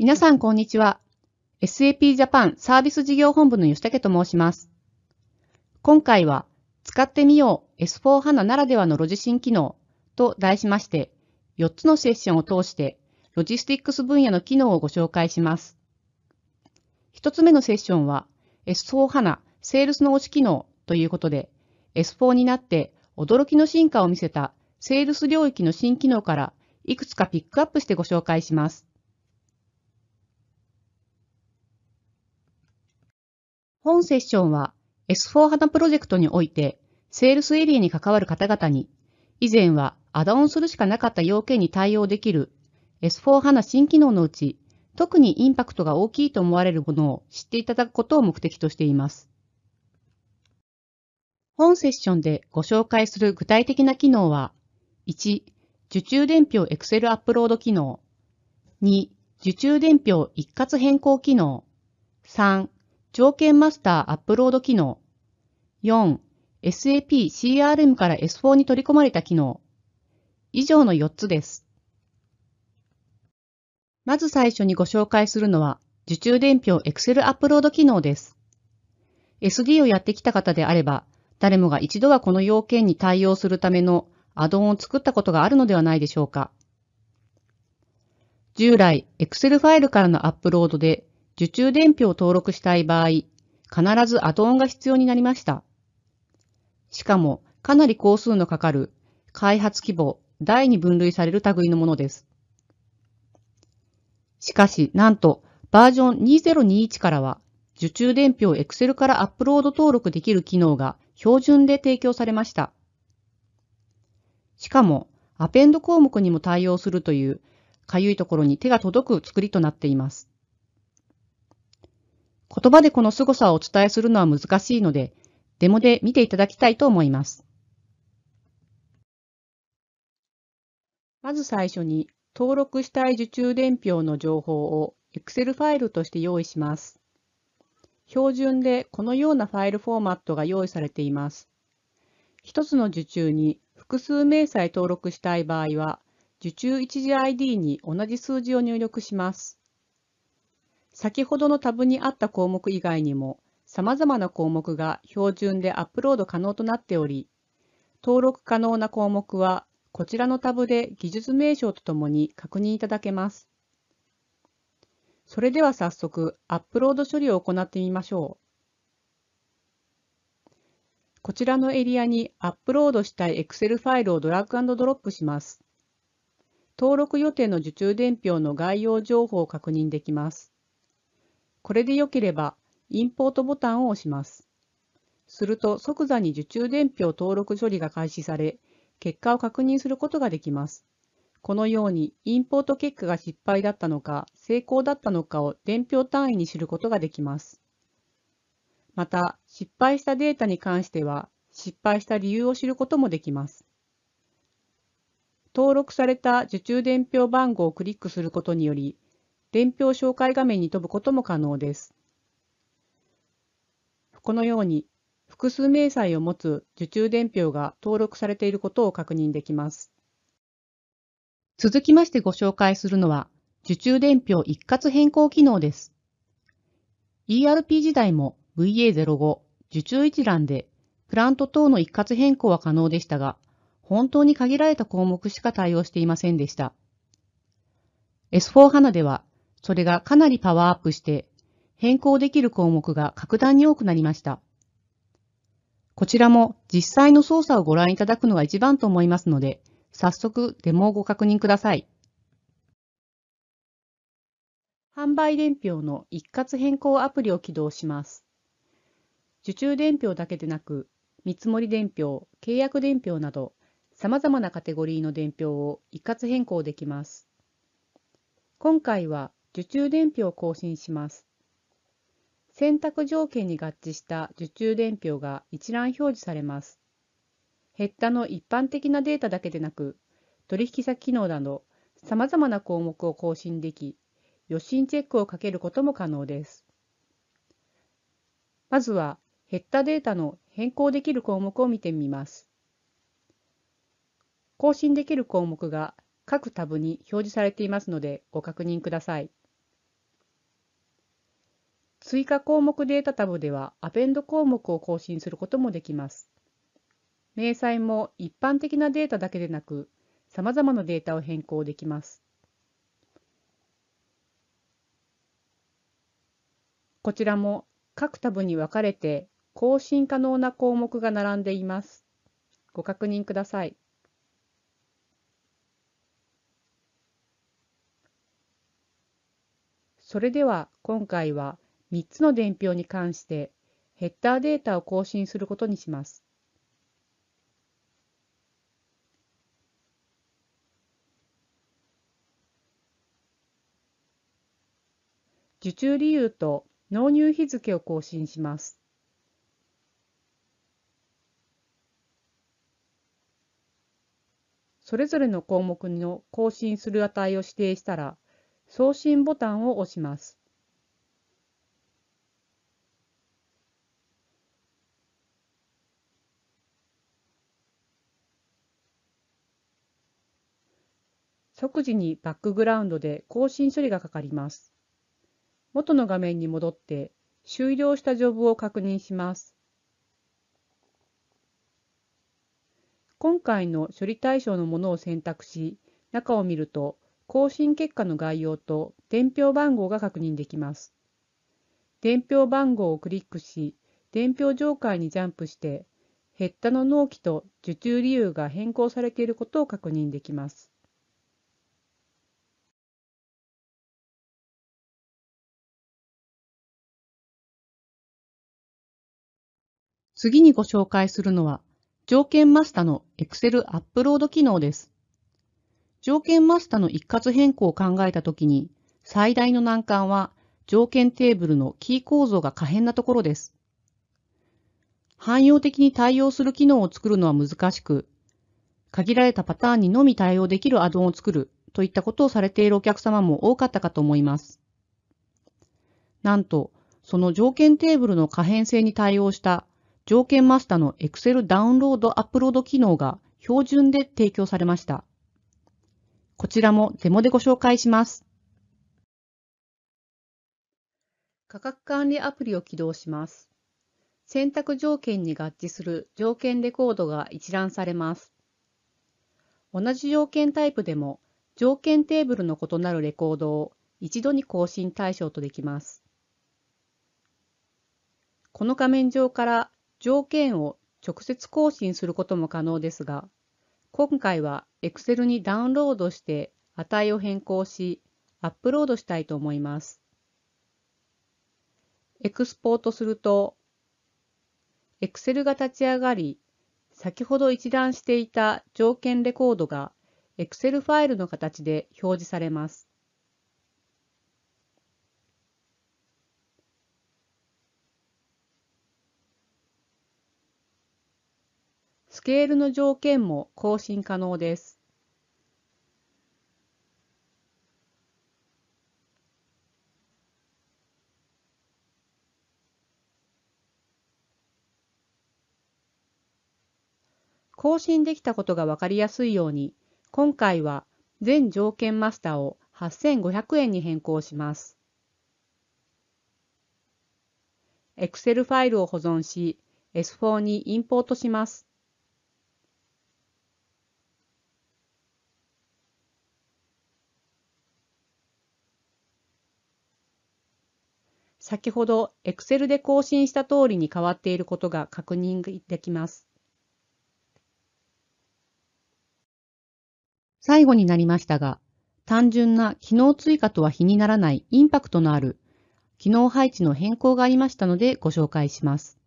皆さんこんにちは。SAP Japan サービス事業本部の吉武と申します。今回は、使ってみよう S4 HANA ならではのロジシン機能と題しまして、4つのセッションを通して、ロジスティックス分野の機能をご紹介します。1つ目のセッションは、S4 HANA セールスの推し機能ということで、S4 になって驚きの進化を見せたセールス領域の新機能からいくつかピックアップしてご紹介します。本セッションは S4 花プロジェクトにおいて、セールスエリアに関わる方々に、以前はアダオンするしかなかった要件に対応できる S4 花新機能のうち、特にインパクトが大きいと思われるものを知っていただくことを目的としています。本セッションでご紹介する具体的な機能は、1、受注伝票 Excel アップロード機能、2、受注伝票一括変更機能、3、条件マスターアップロード機能。4、SAP CRM から S4 に取り込まれた機能。以上の4つです。まず最初にご紹介するのは、受注伝票 Excel アップロード機能です。SD をやってきた方であれば、誰もが一度はこの要件に対応するためのアドオンを作ったことがあるのではないでしょうか。従来、Excel ファイルからのアップロードで受注伝票を登録したい場合、必ず後音が必要になりました。しかも、かなり工数のかかる、開発規模、第に分類される類のものです。しかし、なんと、バージョン2021からは、受注伝票を Excel からアップロード登録できる機能が標準で提供されました。しかも、アペンド項目にも対応するという、かゆいところに手が届く作りとなっています。言葉でこの凄さをお伝えするのは難しいので、デモで見ていただきたいと思います。まず最初に、登録したい受注伝票の情報を Excel ファイルとして用意します。標準でこのようなファイルフォーマットが用意されています。一つの受注に複数さ細登録したい場合は、受注一時 ID に同じ数字を入力します。先ほどのタブにあった項目以外にも、様々な項目が標準でアップロード可能となっており、登録可能な項目は、こちらのタブで技術名称とともに確認いただけます。それでは早速、アップロード処理を行ってみましょう。こちらのエリアにアップロードしたい Excel ファイルをドラッグドロップします。登録予定の受注伝票の概要情報を確認できます。これで良ければ、インポートボタンを押します。すると即座に受注伝票登録処理が開始され、結果を確認することができます。このように、インポート結果が失敗だったのか、成功だったのかを伝票単位に知ることができます。また、失敗したデータに関しては、失敗した理由を知ることもできます。登録された受注伝票番号をクリックすることにより、伝票紹介画面に飛ぶことも可能です。このように、複数明細を持つ受注伝票が登録されていることを確認できます。続きましてご紹介するのは、受注伝票一括変更機能です。ERP 時代も VA05 受注一覧でプラント等の一括変更は可能でしたが、本当に限られた項目しか対応していませんでした。S4HANA ではそれがかなりパワーアップして、変更できる項目が格段に多くなりました。こちらも実際の操作をご覧いただくのが一番と思いますので、早速デモをご確認ください。販売伝票の一括変更アプリを起動します。受注伝票だけでなく、見積伝票、契約伝票など、さまざまなカテゴリーの伝票を一括変更できます。今回は受注伝票を更新します。選択条件に合致した受注伝票が一覧表示されます。ヘッダの一般的なデータだけでなく、取引先機能など様々な項目を更新でき、予診チェックをかけることも可能です。まずは、ヘッダデータの変更できる項目を見てみます。更新できる項目が各タブに表示されていますのでご確認ください。追加項目データタブではアペンド項目を更新することもできます。明細も一般的なデータだけでなく、さまざまなデータを変更できます。こちらも各タブに分かれて更新可能な項目が並んでいます。ご確認ください。それでは今回は3つの伝票に関してヘッダーデータを更新することにします。受注理由と納入日付を更新します。それぞれの項目の更新する値を指定したら、送信ボタンを押します。即時にバックグラウンドで更新処理がかかります。元の画面に戻って終了したジョブを確認します。今回の処理対象のものを選択し、中を見ると更新結果の概要と伝票番号が確認できます。伝票番号をクリックし、伝票上階にジャンプして、ヘッダの納期と受注理由が変更されていることを確認できます。次にご紹介するのは、条件マスタの Excel アップロード機能です。条件マスタの一括変更を考えたときに、最大の難関は条件テーブルのキー構造が可変なところです。汎用的に対応する機能を作るのは難しく、限られたパターンにのみ対応できるアドオンを作るといったことをされているお客様も多かったかと思います。なんと、その条件テーブルの可変性に対応した条件マスターの Excel ダウンロードアップロード機能が標準で提供されました。こちらもデモでご紹介します。価格管理アプリを起動します。選択条件に合致する条件レコードが一覧されます。同じ条件タイプでも条件テーブルの異なるレコードを一度に更新対象とできます。この画面上から条件を直接更新することも可能ですが、今回は Excel にダウンロードして値を変更し、アップロードしたいと思います。エクスポートすると、Excel が立ち上がり、先ほど一覧していた条件レコードが Excel ファイルの形で表示されます。スケールの条件も更新可能です。更新できたことが分かりやすいように、今回は全条件マスターを8500円に変更します。Excel ファイルを保存し、S4 にインポートします。先ほど Excel で更新した通りに変わっていることが確認できます。最後になりましたが、単純な機能追加とは比にならないインパクトのある機能配置の変更がありましたのでご紹介します。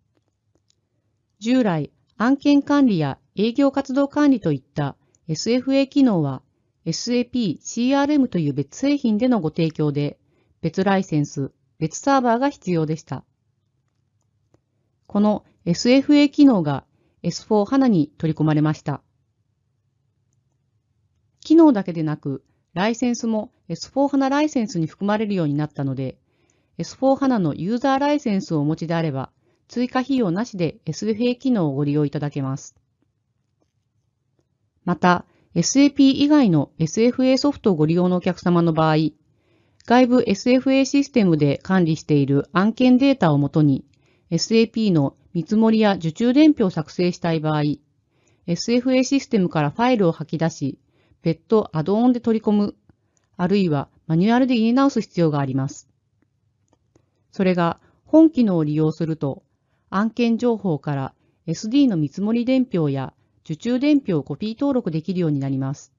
従来、案件管理や営業活動管理といった SFA 機能は SAP CRM という別製品でのご提供で別ライセンス、別サーバーが必要でした。この SFA 機能が S4 HANA に取り込まれました。機能だけでなく、ライセンスも S4 HANA ライセンスに含まれるようになったので、S4 HANA のユーザーライセンスをお持ちであれば、追加費用なしで SFA 機能をご利用いただけます。また、SAP 以外の SFA ソフトをご利用のお客様の場合、外部 SFA システムで管理している案件データをもとに SAP の見積もりや受注伝票を作成したい場合、SFA システムからファイルを吐き出し、別途アドオンで取り込む、あるいはマニュアルで入れ直す必要があります。それが本機能を利用すると、案件情報から SD の見積もり伝票や受注伝票をコピー登録できるようになります。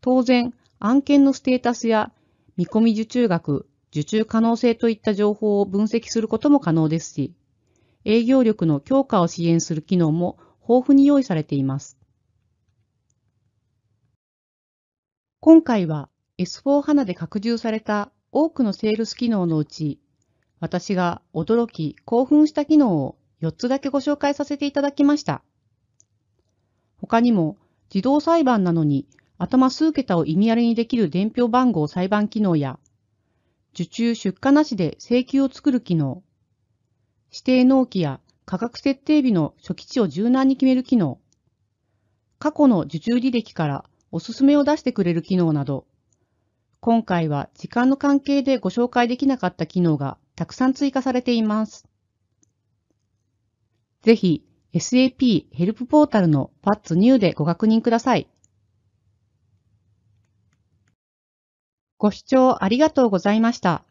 当然、案件のステータスや見込み受注額、受注可能性といった情報を分析することも可能ですし、営業力の強化を支援する機能も豊富に用意されています。今回は S4HANA で拡充された多くのセールス機能のうち、私が驚き興奮した機能を4つだけご紹介させていただきました。他にも自動裁判なのに頭数桁を意味ありにできる伝票番号裁判機能や、受注出荷なしで請求を作る機能、指定納期や価格設定日の初期値を柔軟に決める機能、過去の受注履歴からおすすめを出してくれる機能など、今回は時間の関係でご紹介できなかった機能がたくさん追加されています。ぜひ SAP ヘルプポータルのパ a t s ニューでご確認ください。ご視聴ありがとうございました。